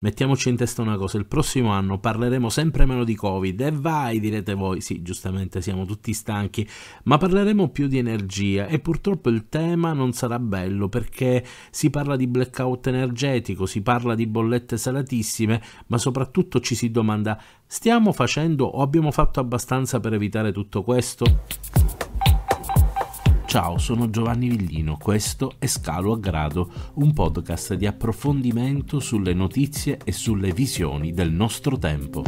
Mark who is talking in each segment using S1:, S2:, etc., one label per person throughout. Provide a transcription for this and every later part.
S1: Mettiamoci in testa una cosa, il prossimo anno parleremo sempre meno di Covid e vai, direte voi, sì, giustamente siamo tutti stanchi, ma parleremo più di energia e purtroppo il tema non sarà bello perché si parla di blackout energetico, si parla di bollette salatissime, ma soprattutto ci si domanda, stiamo facendo o abbiamo fatto abbastanza per evitare tutto questo? Ciao, sono Giovanni Villino, questo è Scalo a Grado, un podcast di approfondimento sulle notizie e sulle visioni del nostro tempo.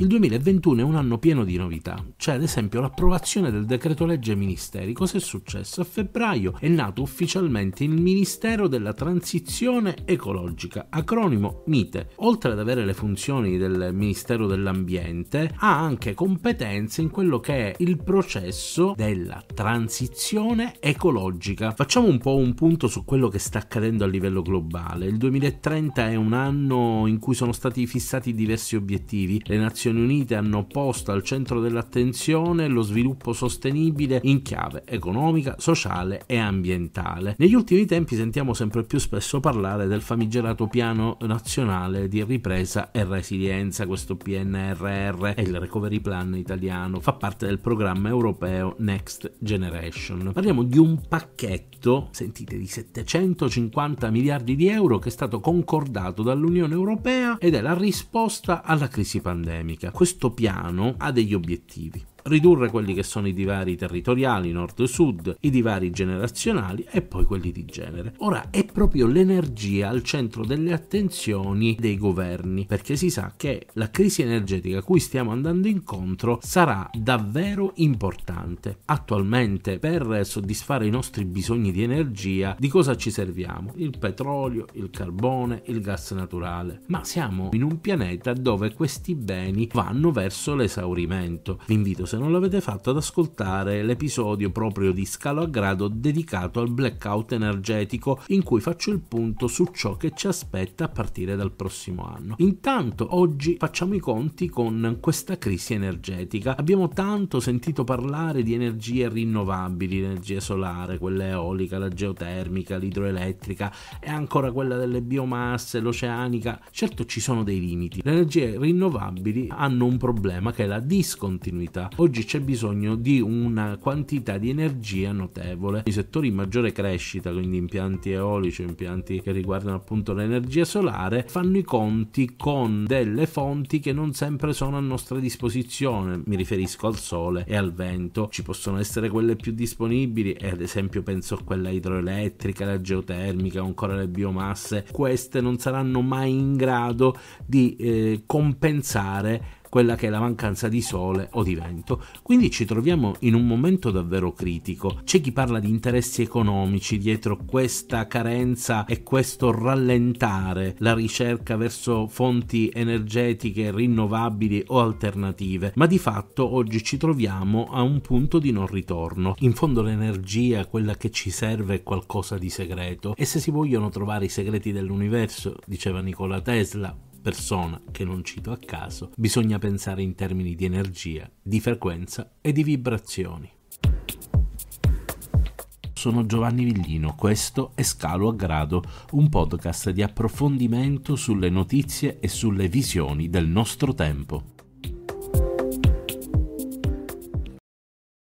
S1: Il 2021 è un anno pieno di novità, c'è ad esempio l'approvazione del decreto legge ministeri. Cos'è successo? A febbraio è nato ufficialmente il Ministero della Transizione Ecologica, acronimo MITE. Oltre ad avere le funzioni del Ministero dell'Ambiente, ha anche competenze in quello che è il processo della transizione ecologica. Facciamo un po' un punto su quello che sta accadendo a livello globale. Il 2030 è un anno in cui sono stati fissati diversi obiettivi. Le nazioni Nazioni Unite hanno posto al centro dell'attenzione lo sviluppo sostenibile in chiave economica, sociale e ambientale. Negli ultimi tempi sentiamo sempre più spesso parlare del famigerato piano nazionale di ripresa e resilienza, questo PNRR è il recovery plan italiano, fa parte del programma europeo Next Generation. Parliamo di un pacchetto, sentite, di 750 miliardi di euro che è stato concordato dall'Unione Europea ed è la risposta alla crisi pandemica economica. Questo piano ha degli obiettivi ridurre quelli che sono i divari territoriali nord-sud, i divari generazionali e poi quelli di genere. Ora è proprio l'energia al centro delle attenzioni dei governi, perché si sa che la crisi energetica a cui stiamo andando incontro sarà davvero importante. Attualmente per soddisfare i nostri bisogni di energia di cosa ci serviamo? Il petrolio, il carbone, il gas naturale. Ma siamo in un pianeta dove questi beni vanno verso l'esaurimento. Vi invito se non l'avete fatto, ad ascoltare l'episodio proprio di Scalo a Grado dedicato al blackout energetico in cui faccio il punto su ciò che ci aspetta a partire dal prossimo anno. Intanto oggi facciamo i conti con questa crisi energetica. Abbiamo tanto sentito parlare di energie rinnovabili, l'energia solare, quella eolica, la geotermica, l'idroelettrica e ancora quella delle biomasse, l'oceanica. Certo ci sono dei limiti. Le energie rinnovabili hanno un problema che è la discontinuità, oggi c'è bisogno di una quantità di energia notevole. I settori in maggiore crescita, quindi impianti eolici, impianti che riguardano appunto l'energia solare, fanno i conti con delle fonti che non sempre sono a nostra disposizione. Mi riferisco al sole e al vento. Ci possono essere quelle più disponibili, e ad esempio penso a quella idroelettrica, la geotermica, ancora le biomasse. Queste non saranno mai in grado di eh, compensare quella che è la mancanza di sole o di vento. Quindi ci troviamo in un momento davvero critico. C'è chi parla di interessi economici dietro questa carenza e questo rallentare la ricerca verso fonti energetiche rinnovabili o alternative, ma di fatto oggi ci troviamo a un punto di non ritorno. In fondo l'energia, quella che ci serve, è qualcosa di segreto e se si vogliono trovare i segreti dell'universo, diceva Nikola Tesla, persona che non cito a caso, bisogna pensare in termini di energia, di frequenza e di vibrazioni. Sono Giovanni Villino, questo è Scalo a Grado, un podcast di approfondimento sulle notizie e sulle visioni del nostro tempo.